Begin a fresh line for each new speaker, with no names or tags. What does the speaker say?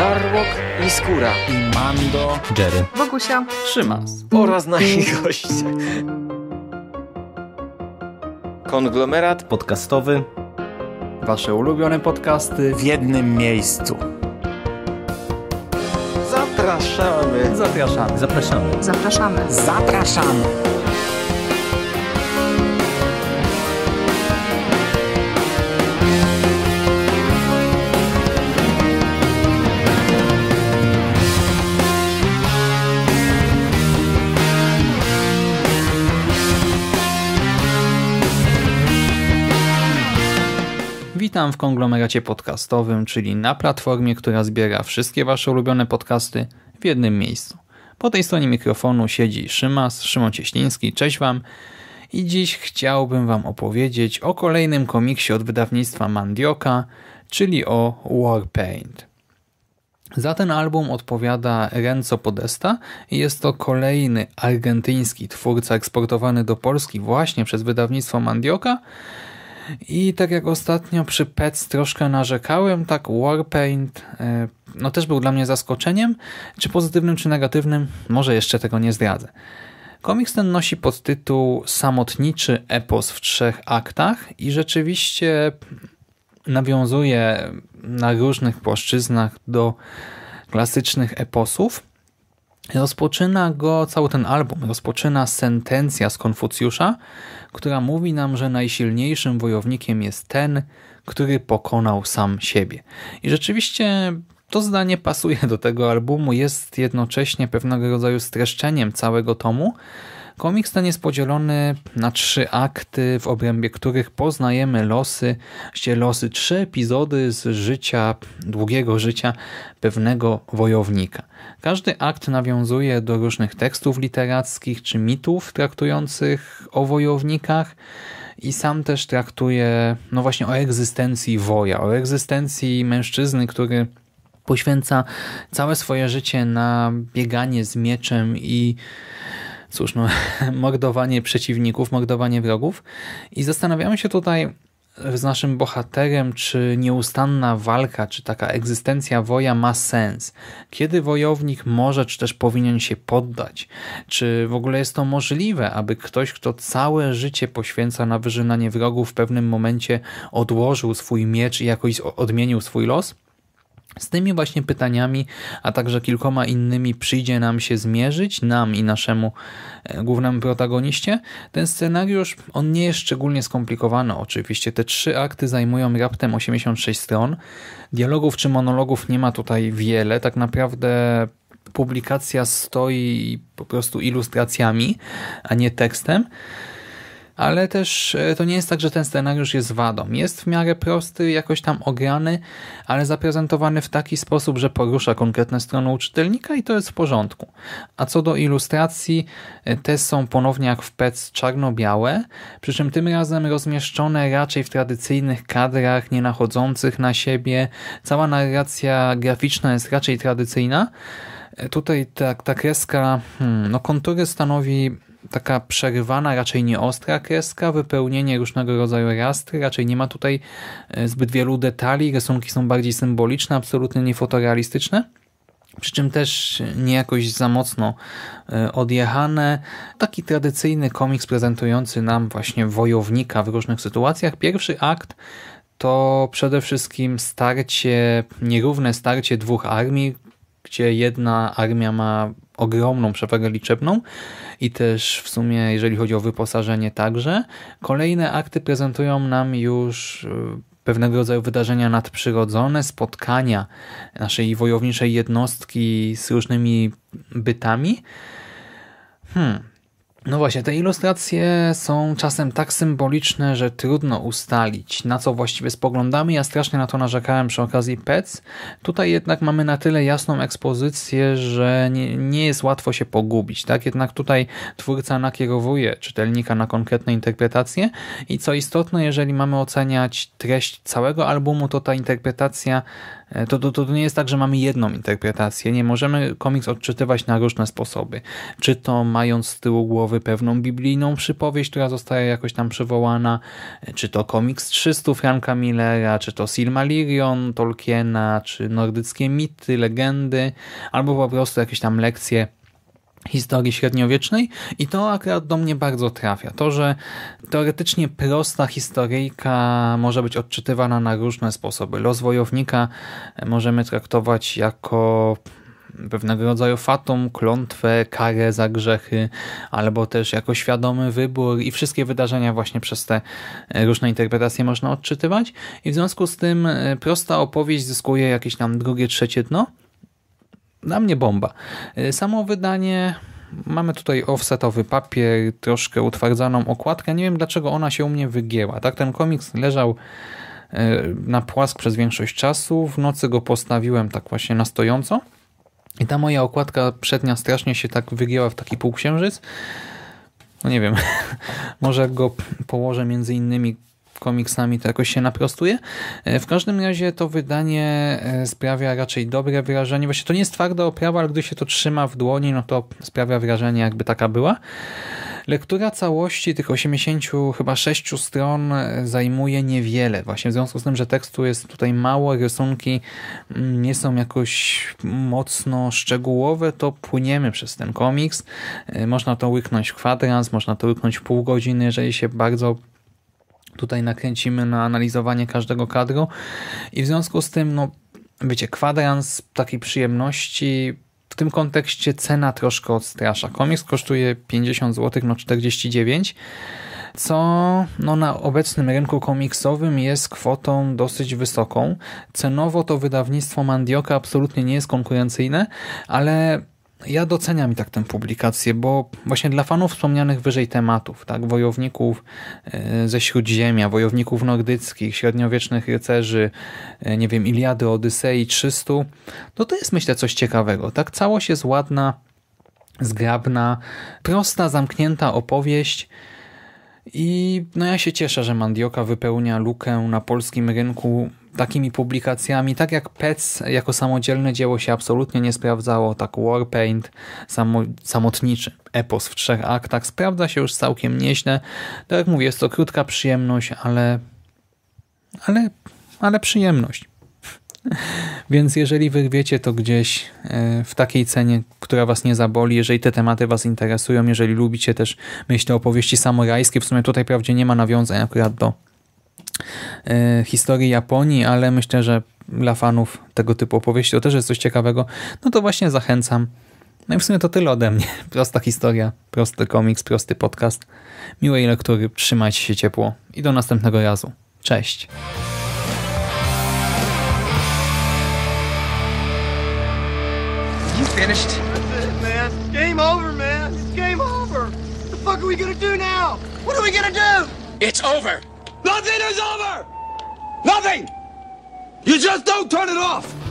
Żarłok i Skóra. I Mando. Jerry. Bogusia. Szymas. Oraz nasi goście. Konglomerat podcastowy. Wasze ulubione podcasty w jednym miejscu. Zapraszamy. Zapraszamy. Zapraszamy. Zapraszamy. Zapraszamy. Witam w konglomeracie podcastowym, czyli na platformie, która zbiera wszystkie Wasze ulubione podcasty w jednym miejscu. Po tej stronie mikrofonu siedzi Szymas, Szymon Cieśliński, cześć Wam. I dziś chciałbym Wam opowiedzieć o kolejnym komiksie od wydawnictwa Mandioka, czyli o Warpaint. Za ten album odpowiada Renzo Podesta i jest to kolejny argentyński twórca eksportowany do Polski właśnie przez wydawnictwo Mandioka, i tak jak ostatnio przy PEC troszkę narzekałem, tak Warpaint e, no też był dla mnie zaskoczeniem, czy pozytywnym, czy negatywnym, może jeszcze tego nie zdradzę. Komiks ten nosi podtytuł Samotniczy epos w trzech aktach i rzeczywiście nawiązuje na różnych płaszczyznach do klasycznych eposów, Rozpoczyna go cały ten album, rozpoczyna sentencja z Konfucjusza, która mówi nam, że najsilniejszym wojownikiem jest ten, który pokonał sam siebie. I rzeczywiście to zdanie pasuje do tego albumu, jest jednocześnie pewnego rodzaju streszczeniem całego tomu, Komiks ten jest podzielony na trzy akty, w obrębie których poznajemy losy, czyli losy, trzy epizody z życia, długiego życia pewnego wojownika. Każdy akt nawiązuje do różnych tekstów literackich czy mitów traktujących o wojownikach i sam też traktuje no właśnie o egzystencji woja, o egzystencji mężczyzny, który poświęca całe swoje życie na bieganie z mieczem i cóż, no, mordowanie przeciwników, mordowanie wrogów. I zastanawiamy się tutaj e, z naszym bohaterem, czy nieustanna walka, czy taka egzystencja woja ma sens. Kiedy wojownik może, czy też powinien się poddać? Czy w ogóle jest to możliwe, aby ktoś, kto całe życie poświęca na wyżynanie wrogów, w pewnym momencie odłożył swój miecz i jakoś odmienił swój los? Z tymi właśnie pytaniami, a także kilkoma innymi przyjdzie nam się zmierzyć, nam i naszemu e, głównemu protagoniście. Ten scenariusz, on nie jest szczególnie skomplikowany oczywiście. Te trzy akty zajmują raptem 86 stron. Dialogów czy monologów nie ma tutaj wiele. Tak naprawdę publikacja stoi po prostu ilustracjami, a nie tekstem ale też e, to nie jest tak, że ten scenariusz jest wadą. Jest w miarę prosty, jakoś tam ograny, ale zaprezentowany w taki sposób, że porusza konkretne strony uczytelnika i to jest w porządku. A co do ilustracji, e, te są ponownie jak w PEC czarno-białe, przy czym tym razem rozmieszczone raczej w tradycyjnych kadrach, nie nachodzących na siebie. Cała narracja graficzna jest raczej tradycyjna. E, tutaj ta, ta kreska, hmm, no kontury stanowi taka przerywana raczej nieostra kreska, wypełnienie różnego rodzaju rastry, raczej nie ma tutaj e, zbyt wielu detali, rysunki są bardziej symboliczne, absolutnie niefotorealistyczne przy czym też nie jakoś za mocno e, odjechane. Taki tradycyjny komiks prezentujący nam właśnie wojownika w różnych sytuacjach. Pierwszy akt to przede wszystkim starcie, nierówne starcie dwóch armii, gdzie jedna armia ma ogromną przewagę liczebną i też w sumie jeżeli chodzi o wyposażenie także. Kolejne akty prezentują nam już e, pewnego rodzaju wydarzenia nadprzyrodzone, spotkania naszej wojowniczej jednostki z różnymi bytami. Hmm, no właśnie, te ilustracje są czasem tak symboliczne, że trudno ustalić, na co właściwie spoglądamy. Ja strasznie na to narzekałem przy okazji PEC. Tutaj jednak mamy na tyle jasną ekspozycję, że nie, nie jest łatwo się pogubić. Tak? Jednak tutaj twórca nakierowuje czytelnika na konkretne interpretacje i co istotne, jeżeli mamy oceniać treść całego albumu, to ta interpretacja E, to, to, to nie jest tak, że mamy jedną interpretację. Nie możemy komiks odczytywać na różne sposoby. Czy to mając z tyłu głowy pewną biblijną przypowieść, która zostaje jakoś tam przywołana, e, czy to komiks 300 Franka Millera, czy to Silmarillion Tolkiena, czy nordyckie mity, legendy, albo po prostu jakieś tam lekcje historii średniowiecznej i to akurat do mnie bardzo trafia. To, że teoretycznie prosta historyjka może być odczytywana na różne sposoby. Los wojownika możemy traktować jako pewnego rodzaju fatum, klątwę, karę za grzechy, albo też jako świadomy wybór i wszystkie wydarzenia właśnie przez te e, różne interpretacje można odczytywać i w związku z tym e, prosta opowieść zyskuje jakieś tam drugie, trzecie dno, na mnie bomba. Y, samo wydanie mamy tutaj offsetowy papier, troszkę utwardzaną okładkę. Nie wiem dlaczego ona się u mnie wygięła. Tak, ten komiks leżał y, na płask przez większość czasu. W nocy go postawiłem tak właśnie na stojąco. I ta moja okładka przednia strasznie się tak wygięła w taki półksiężyc. No nie wiem, może go położę między innymi komiksami to jakoś się naprostuje. E, w każdym razie to wydanie e, sprawia raczej dobre wrażenie. Właśnie to nie jest twarda oprawa, ale gdy się to trzyma w dłoni, no to sprawia wrażenie jakby taka była. Lektura całości tych 80 chyba 6 stron e, zajmuje niewiele, właśnie w związku z tym, że tekstu jest tutaj mało, rysunki mm, nie są jakoś mocno szczegółowe, to płyniemy przez ten komiks. Można to łyknąć w kwadrans, można to łyknąć w pół godziny, jeżeli się bardzo tutaj nakręcimy na analizowanie każdego kadru i w związku z tym, no wiecie, kwadrans takiej przyjemności w tym kontekście cena troszkę odstrasza. Komiks kosztuje 50 zł, no 49 co no, na obecnym rynku komiksowym jest kwotą dosyć wysoką. Cenowo to wydawnictwo Mandioka absolutnie nie jest konkurencyjne, ale ja doceniam i tak tę publikację, bo właśnie dla fanów wspomnianych wyżej tematów, tak, wojowników e, ze Śródziemia, wojowników nordyckich, średniowiecznych rycerzy, e, nie wiem, Iliady, Odysei, 300, no to jest myślę coś ciekawego. Tak, całość jest ładna, zgrabna, prosta, zamknięta opowieść. I no ja się cieszę, że Mandioka wypełnia lukę na polskim rynku takimi publikacjami, tak jak PETS jako samodzielne dzieło się absolutnie nie sprawdzało, tak Warpaint, samo, samotniczy epos w trzech aktach sprawdza się już całkiem nieźle. Tak jak mówię, jest to krótka przyjemność, ale, ale, ale przyjemność. Więc jeżeli wyrwiecie to gdzieś e, w takiej cenie, która was nie zaboli, jeżeli te tematy was interesują, jeżeli lubicie też, myślę, opowieści samorajskie, w sumie tutaj prawdzie nie ma nawiązań akurat do E, historii Japonii, ale myślę, że dla fanów tego typu opowieści to też jest coś ciekawego, no to właśnie zachęcam. No i w sumie to tyle ode mnie. Prosta historia, prosty komiks, prosty podcast. Miłej lektury, trzymajcie się ciepło i do następnego razu. Cześć! It's over. Nothing is over! Nothing! You just don't turn it off!